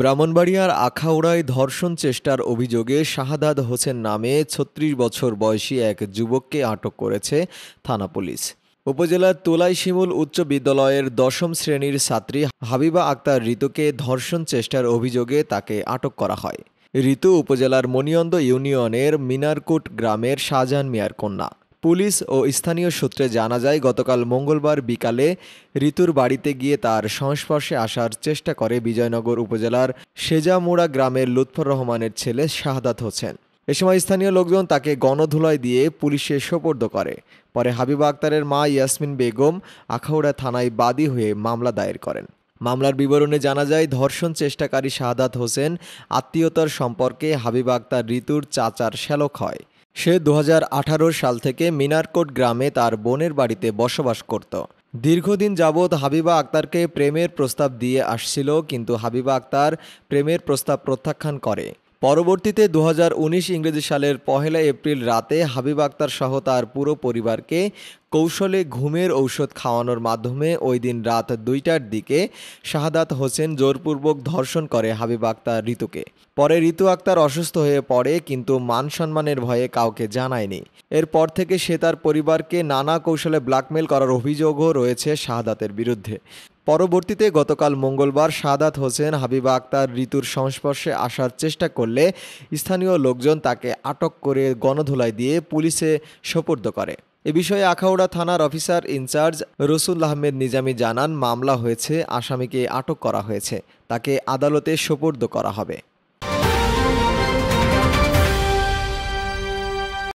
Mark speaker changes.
Speaker 1: ব্রাহ্মণবাড়িয়ার আখাউড়ায় ধর্ষণ চেষ্টার অভিযোগে শাহাদ হোসেন নামে ছত্রিশ বছর বয়সী এক যুবককে আটক করেছে থানা পুলিশ উপজেলার তোলাই শিমুল উচ্চ বিদ্যালয়ের দশম শ্রেণীর ছাত্রী হাবিবা আক্তার ঋতুকে ধর্ষণ চেষ্টার অভিযোগে তাকে আটক করা হয় ঋতু উপজেলার মণিয়ন্দ ইউনিয়নের মিনারকুট গ্রামের শাহজাহান মিয়ার কন্যা পুলিশ ও স্থানীয় সূত্রে জানা যায় গতকাল মঙ্গলবার বিকালে ঋতুর বাড়িতে গিয়ে তার সংস্পর্শে আসার চেষ্টা করে বিজয়নগর উপজেলার সেজামুড়া গ্রামের লুৎফর রহমানের ছেলে শাহাদাত হোসেন এ সময় স্থানীয় লোকজন তাকে গণধুলায় দিয়ে পুলিশে সোপর্দ করে পরে হাবিবা আক্তারের মা ইয়াসমিন বেগম আখাউড়া থানায় বাদী হয়ে মামলা দায়ের করেন মামলার বিবরণে জানা যায় ধর্ষণ চেষ্টাকারী শাহাদাত হোসেন আত্মীয়তার সম্পর্কে হাবিবা আক্তার ঋতুর চাচার শ্যালক হয় সে দু সাল থেকে মিনারকোট গ্রামে তার বোনের বাড়িতে বসবাস করত দীর্ঘদিন যাবৎ হাবিবা আক্তারকে প্রেমের প্রস্তাব দিয়ে আসছিল কিন্তু হাবিবা আক্তার প্রেমের প্রস্তাব প্রত্যাখ্যান করে পরবর্তীতে দু ইংরেজি সালের পহেলা এপ্রিল রাতে হাবিব আক্তার সহ তার পুরো পরিবারকে কৌশলে ঘুমের ঔষধ খাওয়ানোর মাধ্যমে ওই দিন রাত দুইটার দিকে শাহাদাত হোসেন জোরপূর্বক ধর্ষণ করে হাবিব আক্তার ঋতুকে পরে ঋতু আক্তার অসুস্থ হয়ে পড়ে কিন্তু মান সম্মানের ভয়ে কাউকে জানায়নি এরপর থেকে সে তার পরিবারকে নানা কৌশলে ব্ল্যাকমেল করার অভিযোগও রয়েছে শাহাদাতের বিরুদ্ধে পরবর্তীতে গতকাল মঙ্গলবার সাদাত হোসেন হাবিবা আক্তার ঋতুর সংস্পর্শে আসার চেষ্টা করলে স্থানীয় লোকজন তাকে আটক করে গণধোলাই দিয়ে পুলিশে সোপর্দ করে এ বিষয়ে আখাউড়া থানার অফিসার ইনচার্জ রসুল আহমেদ নিজামী জানান মামলা হয়েছে আসামিকে আটক করা হয়েছে তাকে আদালতে সোপর্দ করা হবে